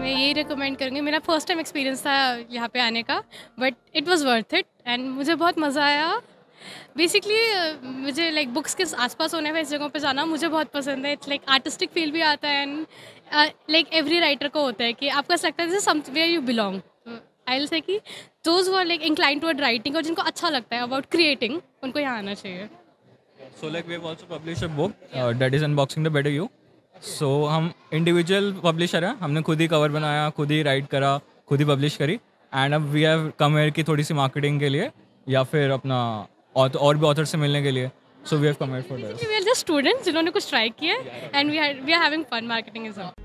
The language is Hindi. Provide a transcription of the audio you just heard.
मैं यही रिकमेंड करूँगी मेरा फर्स्ट टाइम एक्सपीरियंस था यहाँ पे आने का but it was worth it and मुझे बहुत मज़ा आया बेसिकली uh, मुझे लाइक like, बुक्स के आसपास होने इस जगहों पे जाना मुझे बहुत पसंद है इट्स लाइक आर्टिस्टिक फील भी आता है एंड लाइक एवरी राइटर को होता है कि आपको ऐसा लगता है जैसे somewhere you belong I say कि दोज वो लाइक इंक्लाइन टूअर्ड राइटिंग और जिनको अच्छा लगता है अबाउट क्रिएटिंग उनको यहाँ आना चाहिए so like we have also publish a book that is unboxing the better you so so, हम इंडिविजुअल पब्लिशर हैं हमने खुद ही कवर बनाया खुद ही राइट करा खुद ही पब्लिश करी एंड अब वी हैव कम हेयर की थोड़ी सी मार्केटिंग के लिए या फिर अपना और, और भी ऑथर से मिलने के लिए so we have come here for that we are just students जिन्होंने कुछ ट्राई किया and we are having fun marketing is all